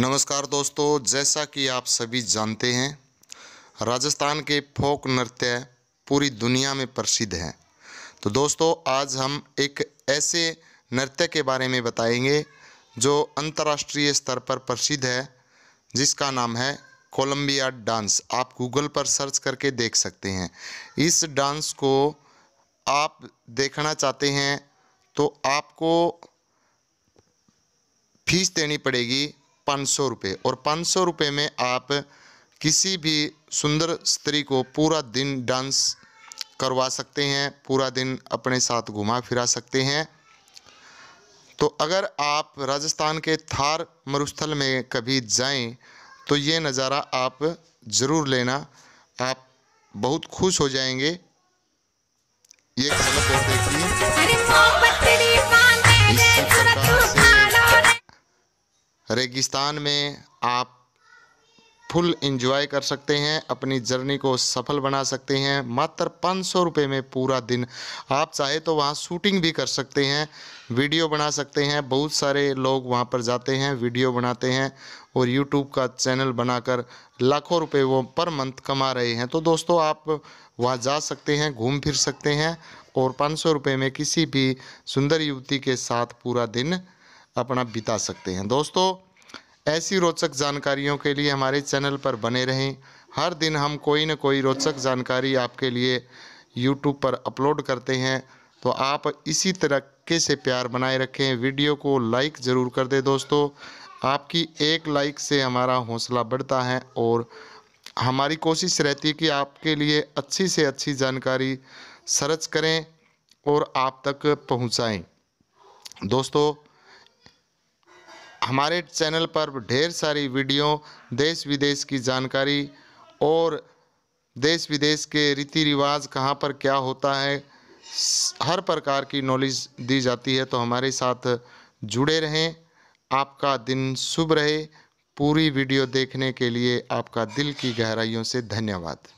नमस्कार दोस्तों जैसा कि आप सभी जानते हैं राजस्थान के फोक नृत्य पूरी दुनिया में प्रसिद्ध हैं तो दोस्तों आज हम एक ऐसे नृत्य के बारे में बताएंगे जो अंतर्राष्ट्रीय स्तर पर प्रसिद्ध है जिसका नाम है कोलंबिया डांस आप गूगल पर सर्च करके देख सकते हैं इस डांस को आप देखना चाहते हैं तो आपको फीस देनी पड़ेगी पाँच सौ रुपये और पाँच सौ रुपये में आप किसी भी सुंदर स्त्री को पूरा दिन डांस करवा सकते हैं पूरा दिन अपने साथ घुमा फिरा सकते हैं तो अगर आप राजस्थान के थार मरुस्थल में कभी जाएं तो ये नज़ारा आप ज़रूर लेना आप बहुत खुश हो जाएंगे ये देखिए रेगिस्तान में आप फुल इंजॉय कर सकते हैं अपनी जर्नी को सफल बना सकते हैं मात्र पाँच सौ रुपये में पूरा दिन आप चाहे तो वहाँ शूटिंग भी कर सकते हैं वीडियो बना सकते हैं बहुत सारे लोग वहाँ पर जाते हैं वीडियो बनाते हैं और यूट्यूब का चैनल बनाकर लाखों रुपए वो पर मंथ कमा रहे हैं तो दोस्तों आप वहाँ जा सकते हैं घूम फिर सकते हैं और पाँच सौ रुपये में किसी भी सुंदर युवती के साथ पूरा दिन अपना बिता सकते हैं दोस्तों ऐसी रोचक जानकारियों के लिए हमारे चैनल पर बने रहें हर दिन हम कोई ना कोई रोचक जानकारी आपके लिए यूट्यूब पर अपलोड करते हैं तो आप इसी तरीके से प्यार बनाए रखें वीडियो को लाइक ज़रूर कर दें दोस्तों आपकी एक लाइक से हमारा हौसला बढ़ता है और हमारी कोशिश रहती है कि आपके लिए अच्छी से अच्छी जानकारी सर्च करें और आप तक पहुँचाएँ दोस्तों हमारे चैनल पर ढेर सारी वीडियो देश विदेश की जानकारी और देश विदेश के रीति रिवाज कहाँ पर क्या होता है हर प्रकार की नॉलेज दी जाती है तो हमारे साथ जुड़े रहें आपका दिन शुभ रहे पूरी वीडियो देखने के लिए आपका दिल की गहराइयों से धन्यवाद